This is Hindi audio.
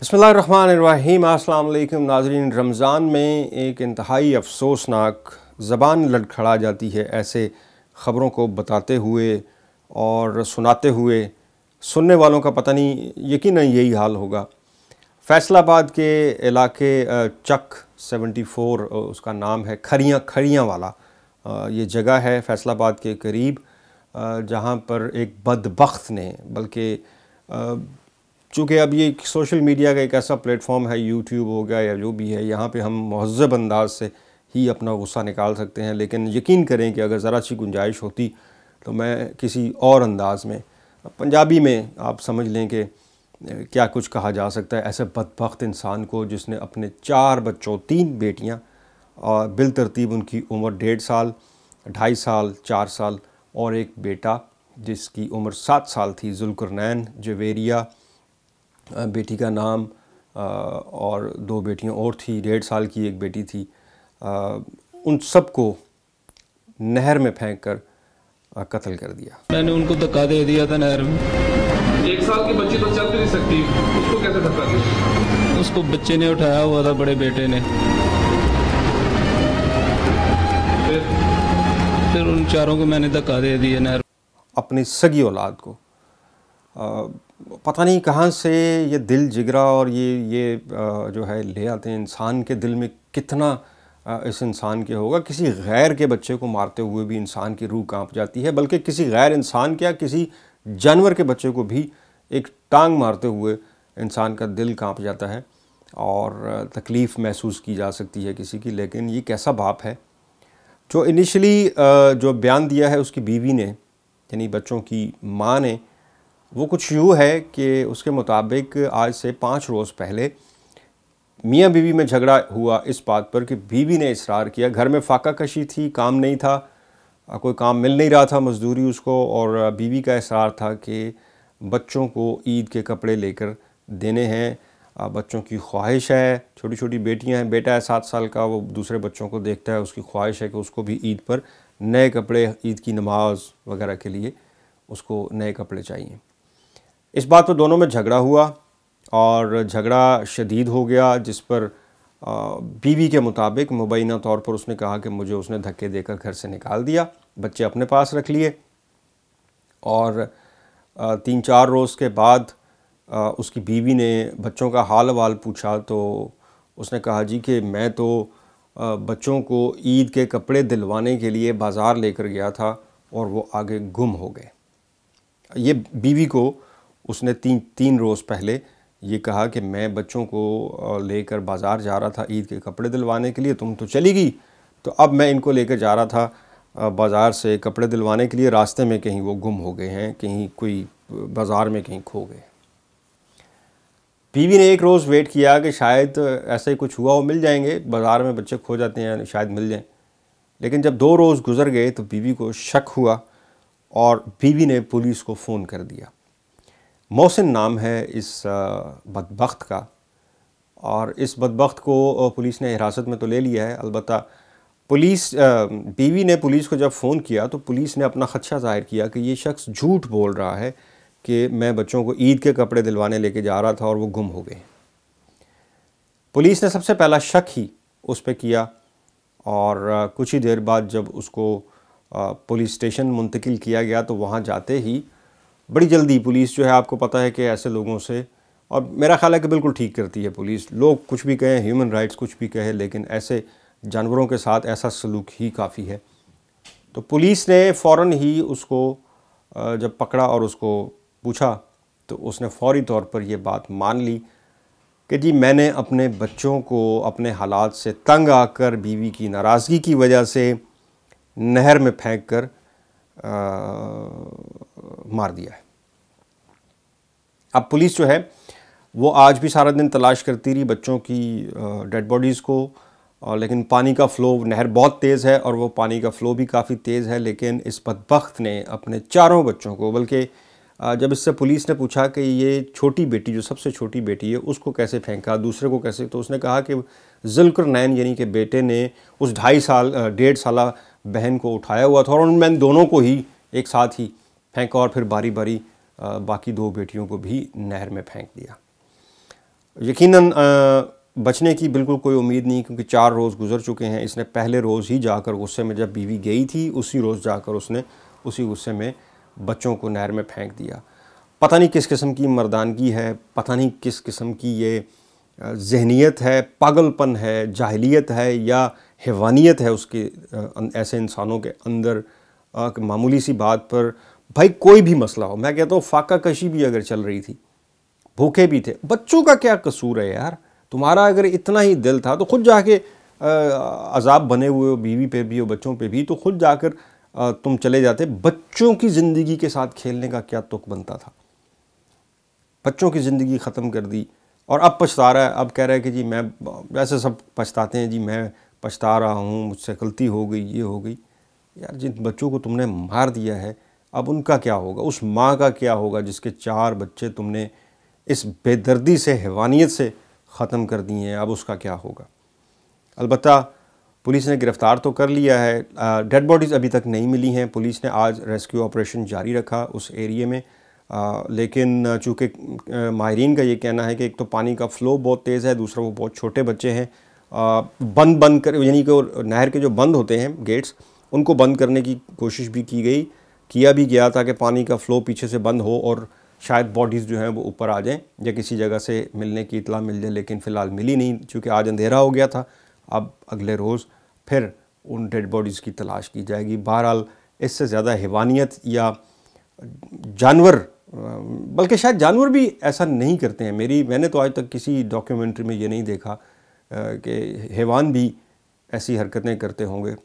बसमीम अल्लाम नाजरीन रमज़ान में एक इंतहाई अफसोसनाक ज़बान लड़खड़ा जाती है ऐसे ख़बरों को बताते हुए और सुनाते हुए सुनने वालों का पता नहीं यकीन यही हाल होगा फैसलाबाद के इलाके चक 74 उसका नाम है खरियाँ खरियाँ वाला ये जगह है फैसलाबाद के करीब जहाँ पर एक बदबख्त ने बल्कि चूँकि अब ये सोशल मीडिया का एक ऐसा प्लेटफॉर्म है यूट्यूब हो गया या जो भी है यहाँ पे हम महजब अंदाज से ही अपना गुस्सा निकाल सकते हैं लेकिन यकीन करें कि अगर ज़रा सी गुंजाइश होती तो मैं किसी और अंदाज में पंजाबी में आप समझ लें कि क्या कुछ कहा जा सकता है ऐसे बदबख्त इंसान को जिसने अपने चार बच्चों तीन बेटियाँ और बिल तरतीब उनकी उम्र डेढ़ साल ढाई साल चार साल और एक बेटा जिसकी उम्र सात साल थी जुलकरनैन जवेरिया बेटी का नाम और दो बेटियां और थी डेढ़ साल की एक बेटी थी उन सबको नहर में फेंक कर कत्ल कर दिया मैंने उनको धक्का दे दिया था नहर में एक साल की बच्ची तो चल नहीं सकती उसको कैसे धक्का दिया उसको बच्चे ने उठाया हुआ था बड़े बेटे ने फिर फिर उन चारों को मैंने धक्का दे दिया नहर अपनी सगी औलाद को पता नहीं कहाँ से ये दिल जिगरा और ये ये जो है ले आते हैं इंसान के दिल में कितना इस इंसान के होगा किसी गैर के बच्चे को मारते हुए भी इंसान की रूह कांप जाती है बल्कि किसी गैर इंसान के या किसी जानवर के बच्चे को भी एक टांग मारते हुए इंसान का दिल कांप जाता है और तकलीफ़ महसूस की जा सकती है किसी की लेकिन ये कैसा बाप है जो इनिशली जो बयान दिया है उसकी बीवी ने यानी बच्चों की माँ ने वो कुछ यूँ है कि उसके मुताबिक आज से पाँच रोज़ पहले मियाँ बीवी में झगड़ा हुआ इस बात पर कि बीवी ने इसरार किया घर में फाका कशी थी काम नहीं था कोई काम मिल नहीं रहा था मजदूरी उसको और बीवी का इसरार था कि बच्चों को ईद के कपड़े लेकर देने हैं बच्चों की ख्वाहिश है छोटी छोटी बेटियां हैं बेटा है सात साल का वो दूसरे बच्चों को देखता है उसकी ख्वाहिश है कि उसको भी ईद पर नए कपड़े ईद की नमाज वगैरह के लिए उसको नए कपड़े चाहिए इस बात पर दोनों में झगड़ा हुआ और झगड़ा शदीद हो गया जिस पर बीवी के मुताबिक मुबैना तौर पर उसने कहा कि मुझे उसने धक्के देकर घर से निकाल दिया बच्चे अपने पास रख लिए और तीन चार रोज़ के बाद उसकी बीवी ने बच्चों का हाल वाल पूछा तो उसने कहा जी कि मैं तो बच्चों को ईद के कपड़े दिलवाने के लिए बाज़ार लेकर गया था और वो आगे गुम हो गए ये बीवी को उसने तीन तीन रोज़ पहले ये कहा कि मैं बच्चों को लेकर बाज़ार जा रहा था ईद के कपड़े दिलवाने के लिए तुम तो चली गई तो अब मैं इनको लेकर जा रहा था बाज़ार से कपड़े दिलवाने के लिए रास्ते में कहीं वो गुम हो गए हैं कहीं कोई बाज़ार में कहीं खो गए बीवी ने एक रोज़ वेट किया कि शायद ऐसा ही कुछ हुआ हो मिल जाएंगे बाज़ार में बच्चे खो जाते हैं शायद मिल जाएं लेकिन जब दो रोज़ गुजर गए तो बीवी को शक हुआ और बीवी ने पुलिस को फ़ोन कर दिया मोहसिन नाम है इस बदबخت का और इस बदबخت को पुलिस ने हिरासत में तो ले लिया है अलबत् पुलिस बीवी ने पुलिस को जब फ़ोन किया तो पुलिस ने अपना खदशा ज़ाहिर किया कि ये शख्स झूठ बोल रहा है कि मैं बच्चों को ईद के कपड़े दिलवाने लेके जा रहा था और वो गुम हो गए पुलिस ने सबसे पहला शक ही उस पर किया और कुछ ही देर बाद जब उसको पुलिस स्टेशन मुंतकिल किया गया तो वहाँ जाते ही बड़ी जल्दी पुलिस जो है आपको पता है कि ऐसे लोगों से और मेरा ख्याल है कि बिल्कुल ठीक करती है पुलिस लोग कुछ भी कहें ह्यूमन राइट्स कुछ भी कहें लेकिन ऐसे जानवरों के साथ ऐसा सलूक ही काफ़ी है तो पुलिस ने फ़ौर ही उसको जब पकड़ा और उसको पूछा तो उसने फौरी तौर पर यह बात मान ली कि जी मैंने अपने बच्चों को अपने हालात से तंग आकर बीवी की नाराज़गी की वजह से नहर में फेंक कर आ, मार दिया है अब पुलिस जो है वो आज भी सारा दिन तलाश करती रही बच्चों की डेड बॉडीज़ को लेकिन पानी का फ़्लो नहर बहुत तेज़ है और वो पानी का फ़्लो भी काफ़ी तेज़ है लेकिन इस बदबख्त ने अपने चारों बच्चों को बल्कि जब इससे पुलिस ने पूछा कि ये छोटी बेटी जो सबसे छोटी बेटी है उसको कैसे फेंका दूसरे को कैसे तो उसने कहा कि जुलकर नैन यानी कि बेटे ने उस ढाई साल डेढ़ साल बहन को उठाया हुआ था और उनमें दोनों को ही एक साथ ही फेंका और फिर बारी बारी बाकी दो बेटियों को भी नहर में फेंक दिया यकीनन बचने की बिल्कुल कोई उम्मीद नहीं क्योंकि चार रोज़ गुजर चुके हैं इसने पहले रोज़ ही जाकर गुस्से में जब बीवी गई थी उसी रोज़ जाकर उसने उसी गुस्से में बच्चों को नहर में फेंक दिया पता नहीं किस किस्म की मर्दानगी है पता नहीं किस किस्म की ये जहनीत है पागलपन है जाहलीत है या हैवानियत है उसके ऐसे इंसानों के अंदर मामूली सी बात पर भाई कोई भी मसला हो मैं कहता हूँ फाका कशी भी अगर चल रही थी भूखे भी थे बच्चों का क्या कसूर है यार तुम्हारा अगर इतना ही दिल था तो खुद जाके अजाब बने हुए हो बीवी पे भी हो बच्चों पे भी तो खुद जाकर तुम चले जाते बच्चों की ज़िंदगी के साथ खेलने का क्या तुक बनता था बच्चों की ज़िंदगी ख़त्म कर दी और अब पछता रहा है अब कह रहा है कि जी मैं वैसे सब पछताते हैं जी मैं पछता रहा हूँ मुझसे गलती हो गई ये हो गई यार जिन बच्चों को तुमने मार दिया है अब उनका क्या होगा उस माँ का क्या होगा जिसके चार बच्चे तुमने इस बेदर्दी से हैवानियत से ख़त्म कर दिए हैं अब उसका क्या होगा अलबत्त पुलिस ने गिरफ़्तार तो कर लिया है डेड बॉडीज़ अभी तक नहीं मिली हैं पुलिस ने आज रेस्क्यू ऑपरेशन जारी रखा उस एरिए में आ, लेकिन चूँकि माहरीन का ये कहना है कि एक तो पानी का फ़्लो बहुत तेज़ है दूसरा वो बहुत छोटे बच्चे हैं बंद बंद कर यानी कि नहर के जो बंद होते हैं गेट्स उनको बंद करने की कोशिश भी की गई किया भी गया था कि पानी का फ़्लो पीछे से बंद हो और शायद बॉडीज़ जो हैं वो ऊपर आ जाएं या किसी जगह से मिलने की इतला मिल जाए लेकिन फ़िलहाल मिली नहीं चूँकि आज अंधेरा हो गया था अब अगले रोज़ फिर उन डेड बॉडीज़ की तलाश की जाएगी बहरहाल इससे ज़्यादा हिवानियत या जानवर बल्कि शायद जानवर भी ऐसा नहीं करते हैं मेरी मैंने तो आज तक किसी डॉक्यूमेंट्री में ये नहीं देखा कि हैवान भी ऐसी हरकतें करते होंगे